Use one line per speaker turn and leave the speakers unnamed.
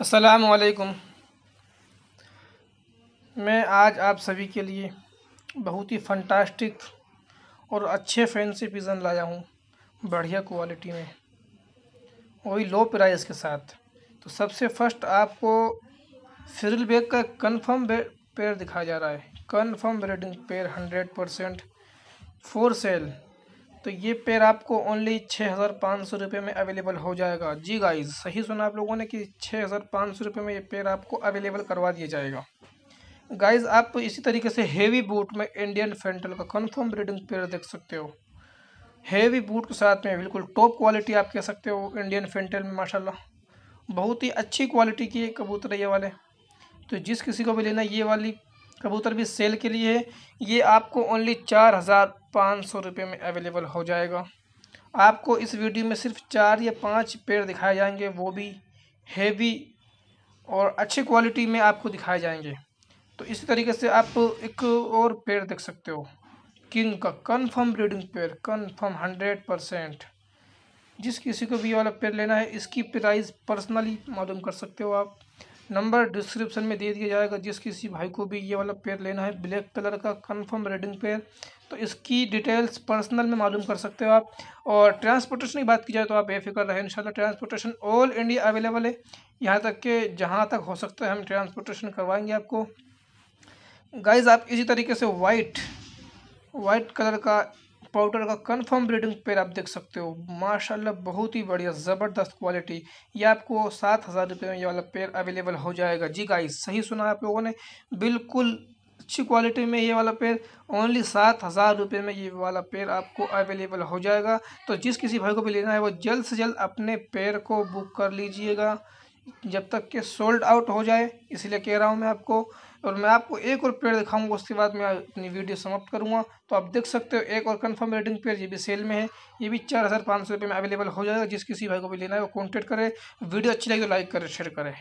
असलकुम मैं आज आप सभी के लिए बहुत ही फंटास्टिक और अच्छे फैंसी पिज़न लाया हूँ बढ़िया क्वालिटी में वही लो प्राइस के साथ तो सबसे फर्स्ट आपको फिरल बैग का कन्फर्म पेयर दिखाया जा रहा है confirm breeding pair hundred percent for sale तो ये पेयर आपको ओनली छः हज़ार पाँच सौ रुपये में अवेलेबल हो जाएगा जी गाइज सही सुना आप लोगों ने कि छः हज़ार पाँच सौ रुपये में ये पेयर आपको अवेलेबल करवा दिया जाएगा गाइज आप इसी तरीके से हेवी बूट में इंडियन फेंटल का कन्फर्म ब्रीडिंग पेयर देख सकते हो हेवी बूट के साथ में बिल्कुल टॉप क्वालिटी आप कह सकते हो इंडियन फेंटल में माशा बहुत ही अच्छी क्वालिटी की कबूतर है ये वाले तो जिस किसी को भी लेना ये वाली कबूतर भी सेल के लिए है ये आपको ओनली चार हज़ार पाँच सौ रुपये में अवेलेबल हो जाएगा आपको इस वीडियो में सिर्फ चार या पांच पेड़ दिखाए जाएंगे वो भी हेवी और अच्छी क्वालिटी में आपको दिखाए जाएंगे तो इसी तरीके से आप एक और पेड़ देख सकते हो किंग का confirm breeding pair confirm hundred percent जिस किसी को भी वाला पेड़ लेना है इसकी प्राइस पर्सनली मालूम कर सकते हो आप नंबर डिस्क्रिप्शन में दे दिया जाएगा जिस किसी भाई को भी ये वाला पेयर लेना है ब्लैक कलर का कंफर्म रेडिंग पेयर तो इसकी डिटेल्स पर्सनल में मालूम कर सकते हो आप और ट्रांसपोर्टेशन की बात की जाए तो आप बेफिक्र रहें इंशाल्लाह ट्रांसपोर्टेशन ऑल इंडिया अवेलेबल है यहाँ तक के जहाँ तक हो सकता है हम ट्रांसपोर्टेशन करवाएंगे आपको गाइज आप इसी तरीके से वाइट वाइट कलर का पाउडर का कन्फर्म ब्रीडिंग पेयर आप देख सकते हो माशाल्लाह बहुत ही बढ़िया ज़बरदस्त क्वालिटी ये आपको सात हज़ार रुपये में ये वाला पेयर अवेलेबल हो जाएगा जी गाइस सही सुना आप लोगों ने बिल्कुल अच्छी क्वालिटी में ये वाला पेयर ओनली सात हज़ार रुपये में ये वाला पेयर आपको अवेलेबल हो जाएगा तो जिस किसी भाई को भी लेना है वो जल्द से जल्द अपने पेयर को बुक कर लीजिएगा जब तक के सोल्ड आउट हो जाए इसलिए कह रहा हूँ मैं आपको और मैं आपको एक और पेड़ दिखाऊंगा उसके बाद मैं अपनी वीडियो समाप्त करूँगा तो आप देख सकते हो एक और कन्फर्म रेटिंग पेड़ ये भी सेल में है ये भी चार हज़ार पाँच सौ रुपये में अवेलेबल हो जाएगा जिस किसी भाई को भी लेना है वो कॉन्टेक्ट करें वीडियो अच्छी लगी तो लाइक करें शेयर करें